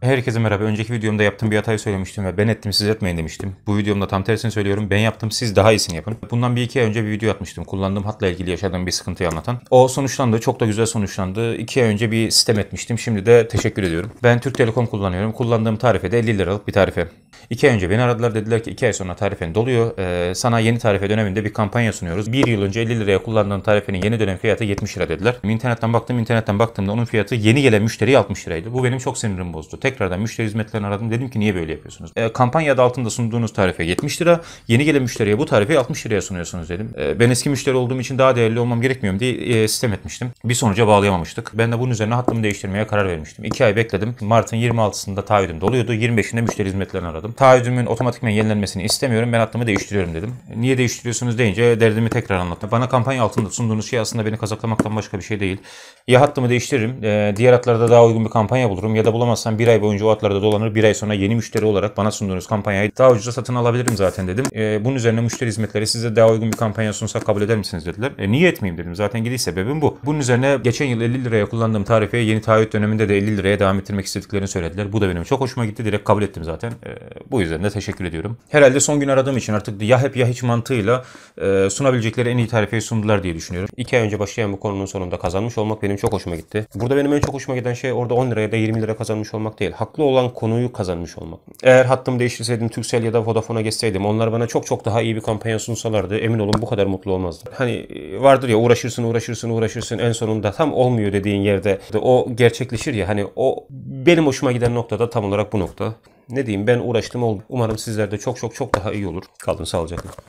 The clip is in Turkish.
Herkese merhaba. Önceki videomda yaptığım bir hatayı söylemiştim ve ben ettim siz etmeyin demiştim. Bu videomda tam tersini söylüyorum. Ben yaptım siz daha iyisini yapın. Bundan bir iki ay önce bir video atmıştım. Kullandığım hatla ilgili yaşadığım bir sıkıntıyı anlatan. O sonuçlandı. Çok da güzel sonuçlandı. İki ay önce bir sistem etmiştim. Şimdi de teşekkür ediyorum. Ben Türk Telekom kullanıyorum. Kullandığım tarife de 50 liralık bir tarife. 2 ay önce beni aradılar dediler ki 2 ay sonra tarifen doluyor. Ee, sana yeni tarife döneminde bir kampanya sunuyoruz. 1 yıl önce 50 liraya kullandığın tarifenin yeni dönem fiyatı 70 lira dediler. İnternetten baktım internetten baktığımda onun fiyatı yeni gelen müşteriye 60 liraydı. Bu benim çok sinirim bozdu. Tekrardan müşteri hizmetlerini aradım. Dedim ki niye böyle yapıyorsunuz? Ee, kampanya adı altında sunduğunuz tarife 70 lira. Yeni gelen müşteriye bu tarifeyi 60 liraya sunuyorsunuz dedim. Ee, ben eski müşteri olduğum için daha değerli olmam gerekmiyor diye e, sistem etmiştim. Bir sonuca bağlayamamıştık. Ben de bunun üzerine hattımı değiştirmeye karar vermiştim. 2 ay bekledim. Mart'ın 26'sında taahhüdüm doluyordu. 25'inde müşteri hizmetlerini aradım taahhüdümün otomatikmen yenilenmesini istemiyorum. Ben hattımı değiştiriyorum dedim. Niye değiştiriyorsunuz deyince derdimi tekrar anlattım. Bana kampanya altında sunduğunuz şey aslında beni kazaklamaktan başka bir şey değil. Ya hattımı değiştiririm, e, diğer hatlarda daha uygun bir kampanya bulurum ya da bulamazsam bir ay boyunca o hatlarda dolanır, bir ay sonra yeni müşteri olarak bana sunduğunuz kampanyayı daha ucuza satın alabilirim zaten dedim. E, bunun üzerine müşteri hizmetleri size daha uygun bir kampanya sunsak kabul eder misiniz dediler. E, niye etmeyeyim dedim. Zaten gidiş sebebim bu. Bunun üzerine geçen yıl 50 liraya kullandığım tarifeye yeni taahhüt döneminde de 50 liraya devam ettirmek istediklerini söylediler. Bu da benim çok hoşuma gitti. Direkt kabul ettim zaten. E, bu yüzden de teşekkür ediyorum. Herhalde son gün aradığım için artık ya hep ya hiç mantığıyla e, sunabilecekleri en iyi tarifeyi sundular diye düşünüyorum. İki ay önce başlayan bu konunun sonunda kazanmış olmak benim çok hoşuma gitti. Burada benim en çok hoşuma giden şey orada 10 liraya da 20 lira kazanmış olmak değil. Haklı olan konuyu kazanmış olmak. Eğer hattımı değiştirseydim Türkcell ya da Vodafone'a geçseydim onlar bana çok çok daha iyi bir kampanya sunsalardı emin olun bu kadar mutlu olmazdı. Hani e, vardır ya uğraşırsın uğraşırsın uğraşırsın en sonunda tam olmuyor dediğin yerde o gerçekleşir ya hani o benim hoşuma giden noktada tam olarak bu nokta. Ne diyeyim ben uğraştım oldu. Umarım sizler de çok çok çok daha iyi olur. Kalın sağlıcakla.